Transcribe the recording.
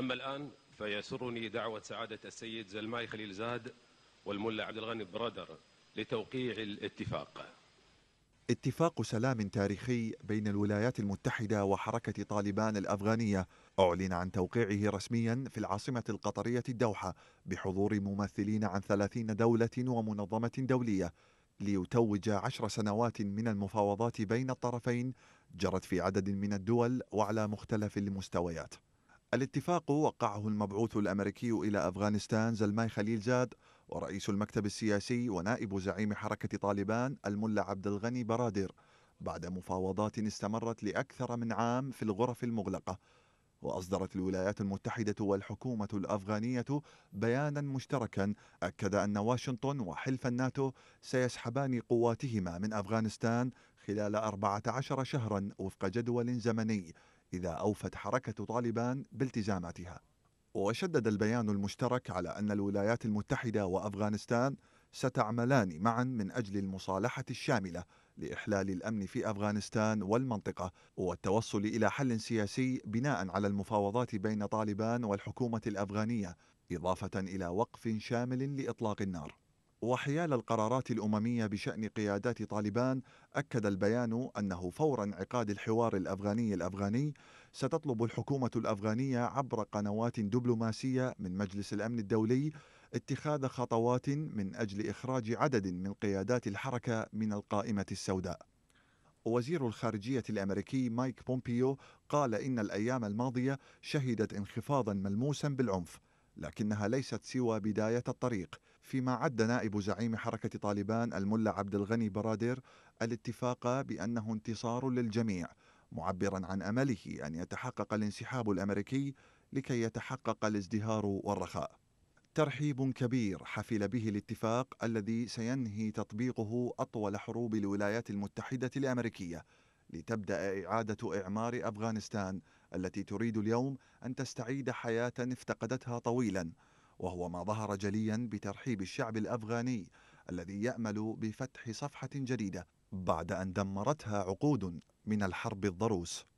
أما الآن فيسرني دعوة سعادة السيد زلماي خليل زاد والملا عبد الغني برادر لتوقيع الاتفاق اتفاق سلام تاريخي بين الولايات المتحدة وحركة طالبان الأفغانية أعلن عن توقيعه رسميا في العاصمة القطرية الدوحة بحضور ممثلين عن ثلاثين دولة ومنظمة دولية ليتوج عشر سنوات من المفاوضات بين الطرفين جرت في عدد من الدول وعلى مختلف المستويات الاتفاق وقعه المبعوث الأمريكي إلى أفغانستان زلماي خليل زاد ورئيس المكتب السياسي ونائب زعيم حركة طالبان الملا عبد الغني برادر بعد مفاوضات استمرت لأكثر من عام في الغرف المغلقة وأصدرت الولايات المتحدة والحكومة الأفغانية بيانا مشتركا أكد أن واشنطن وحلف الناتو سيسحبان قواتهما من أفغانستان خلال 14 شهرا وفق جدول زمني إذا أوفت حركة طالبان بالتزاماتها وشدد البيان المشترك على أن الولايات المتحدة وأفغانستان ستعملان معا من أجل المصالحة الشاملة لإحلال الأمن في أفغانستان والمنطقة والتوصل إلى حل سياسي بناء على المفاوضات بين طالبان والحكومة الأفغانية إضافة إلى وقف شامل لإطلاق النار وحيال القرارات الأممية بشأن قيادات طالبان أكد البيان أنه فور انعقاد الحوار الأفغاني الأفغاني ستطلب الحكومة الأفغانية عبر قنوات دبلوماسية من مجلس الأمن الدولي اتخاذ خطوات من أجل إخراج عدد من قيادات الحركة من القائمة السوداء وزير الخارجية الأمريكي مايك بومبيو قال إن الأيام الماضية شهدت انخفاضا ملموسا بالعنف لكنها ليست سوى بداية الطريق فيما عد نائب زعيم حركة طالبان الملا عبد الغني برادر الاتفاق بأنه انتصار للجميع معبرا عن أمله أن يتحقق الانسحاب الأمريكي لكي يتحقق الازدهار والرخاء ترحيب كبير حفل به الاتفاق الذي سينهي تطبيقه أطول حروب الولايات المتحدة الأمريكية لتبدأ إعادة إعمار أفغانستان التي تريد اليوم أن تستعيد حياة افتقدتها طويلاً وهو ما ظهر جليا بترحيب الشعب الافغاني الذي يامل بفتح صفحه جديده بعد ان دمرتها عقود من الحرب الضروس